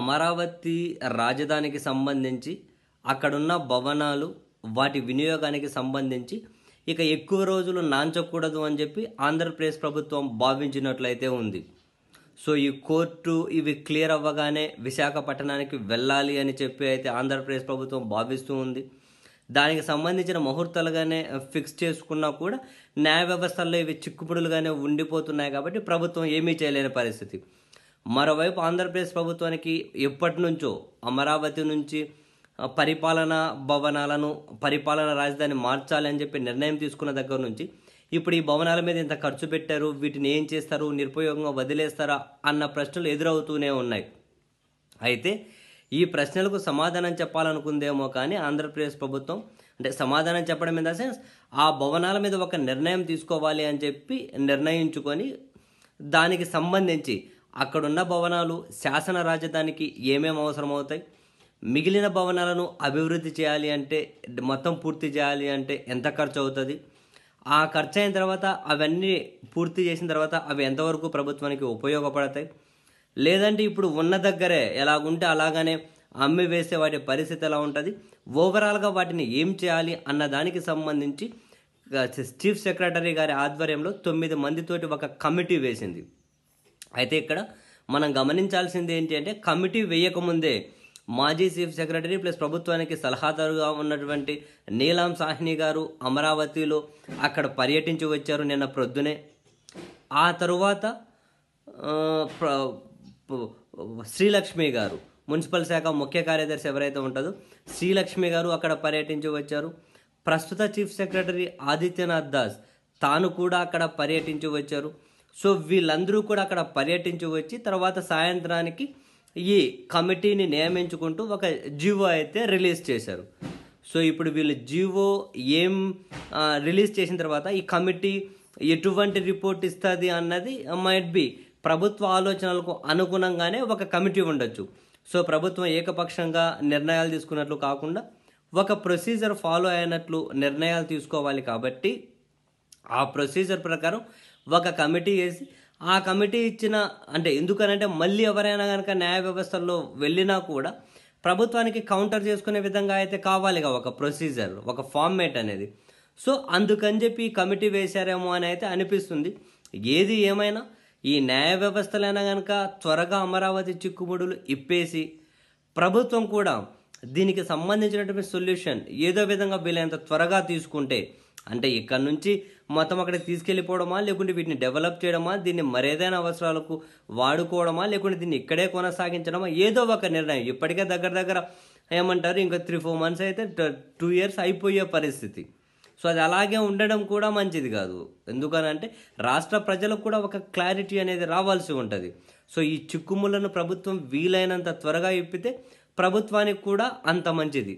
అమరావతి రాజధానికి సంబంధించి అక్కడున్న భవనాలు వాటి వినియోగానికి సంబంధించి ఇక ఎక్కువ రోజులు నాంచకూడదు అని చెప్పి ఆంధ్రప్రదేశ్ ప్రభుత్వం భావించినట్లయితే ఉంది సో ఈ కోర్టు ఇవి క్లియర్ అవ్వగానే విశాఖపట్నానికి వెళ్ళాలి అని చెప్పి అయితే ఆంధ్రప్రదేశ్ ప్రభుత్వం భావిస్తూ ఉంది దానికి సంబంధించిన ముహూర్తాలుగానే ఫిక్స్ చేసుకున్నా కూడా న్యాయ వ్యవస్థల్లో ఇవి చిక్కుపుడులుగానే ఉండిపోతున్నాయి కాబట్టి ప్రభుత్వం ఏమీ చేయలేని పరిస్థితి మరోవైపు ఆంధ్రప్రదేశ్ ప్రభుత్వానికి ఎప్పటి నుంచో అమరావతి నుంచి పరిపాలన భవనాలను పరిపాలన రాజధాని మార్చాలి అని చెప్పి నిర్ణయం తీసుకున్న దగ్గర నుంచి ఇప్పుడు ఈ భవనాల మీద ఇంత ఖర్చు పెట్టారు వీటిని ఏం చేస్తారు నిరుపయోగంగా వదిలేస్తారా అన్న ప్రశ్నలు ఎదురవుతూనే ఉన్నాయి అయితే ఈ ప్రశ్నలకు సమాధానం చెప్పాలనుకుందేమో కానీ ఆంధ్రప్రదేశ్ ప్రభుత్వం అంటే సమాధానం చెప్పడం మీద సెన్స్ ఆ భవనాల మీద ఒక నిర్ణయం తీసుకోవాలి అని చెప్పి నిర్ణయించుకొని దానికి సంబంధించి అక్కడున్న భవనాలు శాసన రాజధానికి ఏమేమి అవసరమవుతాయి మిగిలిన భవనాలను అభివృద్ధి చేయాలి అంటే మొత్తం పూర్తి చేయాలి అంటే ఎంత ఖర్చు అవుతుంది ఆ ఖర్చు అయిన తర్వాత అవన్నీ పూర్తి చేసిన తర్వాత అవి ఎంతవరకు ప్రభుత్వానికి ఉపయోగపడతాయి లేదంటే ఇప్పుడు ఉన్న దగ్గరే ఎలాగుంటే అలాగనే అమ్మి వేసే వాటి పరిస్థితి ఎలా ఉంటుంది ఓవరాల్గా వాటిని ఏం చేయాలి అన్న దానికి సంబంధించి చీఫ్ సెక్రటరీ గారి ఆధ్వర్యంలో తొమ్మిది మందితోటి ఒక కమిటీ వేసింది అయితే ఇక్కడ మనం గమనించాల్సింది ఏంటి అంటే కమిటీ వేయకముందే మాజీ చీఫ్ సెక్రటరీ ప్లస్ ప్రభుత్వానికి సలహాదారుగా ఉన్నటువంటి నీలాం సాహ్ని గారు అమరావతిలో అక్కడ పర్యటించి వచ్చారు నిన్న ప్రొద్దునే ఆ తరువాత శ్రీలక్ష్మి గారు మున్సిపల్ శాఖ ముఖ్య కార్యదర్శి ఎవరైతే ఉంటుందో శ్రీలక్ష్మి గారు అక్కడ పర్యటించి వచ్చారు ప్రస్తుత చీఫ్ సెక్రటరీ ఆదిత్యనాథ్ దాస్ తాను కూడా అక్కడ పర్యటించి వచ్చారు సో వీళ్ళందరూ కూడా అక్కడ పర్యటించి వచ్చి తర్వాత సాయంత్రానికి ఈ కమిటీని నియమించుకుంటూ ఒక జీవో అయితే రిలీజ్ చేశారు సో ఇప్పుడు వీళ్ళు జీవో ఏం రిలీజ్ చేసిన తర్వాత ఈ కమిటీ ఎటువంటి రిపోర్ట్ ఇస్తుంది అన్నది మైట్ బి ప్రభుత్వ ఆలోచనలకు అనుగుణంగానే ఒక కమిటీ ఉండొచ్చు సో ప్రభుత్వం ఏకపక్షంగా నిర్ణయాలు తీసుకున్నట్లు కాకుండా ఒక ప్రొసీజర్ ఫాలో అయినట్లు నిర్ణయాలు తీసుకోవాలి కాబట్టి ఆ ప్రొసీజర్ ప్రకారం ఒక కమిటీ వేసి ఆ కమిటీ ఇచ్చిన అంటే ఎందుకనంటే మళ్ళీ ఎవరైనా కనుక న్యాయ వ్యవస్థల్లో వెళ్ళినా కూడా ప్రభుత్వానికి కౌంటర్ చేసుకునే విధంగా అయితే కావాలిగా ఒక ప్రొసీజర్ ఒక ఫార్మేట్ అనేది సో అందుకని చెప్పి కమిటీ వేశారేమో అని అయితే అనిపిస్తుంది ఏది ఏమైనా ఈ న్యాయ వ్యవస్థలైనా కనుక త్వరగా అమరావతి చిక్కుముడులు ఇప్పేసి ప్రభుత్వం కూడా దీనికి సంబంధించినటువంటి సొల్యూషన్ ఏదో విధంగా వీలైనంత త్వరగా తీసుకుంటే అంటే ఇక్కడ నుంచి మొత్తం అక్కడికి తీసుకెళ్ళిపోవడమా లేకుంటే వీటిని డెవలప్ చేయడమా దీన్ని మరేదైనా అవసరాలకు వాడుకోవడమా లేకుంటే దీన్ని ఇక్కడే కొనసాగించడమా ఏదో ఒక నిర్ణయం ఇప్పటికే దగ్గర దగ్గర ఏమంటారు ఇంకా త్రీ ఫోర్ మంత్స్ అయితే టూ ఇయర్స్ అయిపోయే పరిస్థితి సో అది అలాగే ఉండడం కూడా మంచిది కాదు ఎందుకనంటే రాష్ట్ర ప్రజలకు కూడా ఒక క్లారిటీ అనేది రావాల్సి ఉంటుంది సో ఈ చిక్కుములను ప్రభుత్వం వీలైనంత త్వరగా ఇప్పితే ప్రభుత్వానికి కూడా అంత మంచిది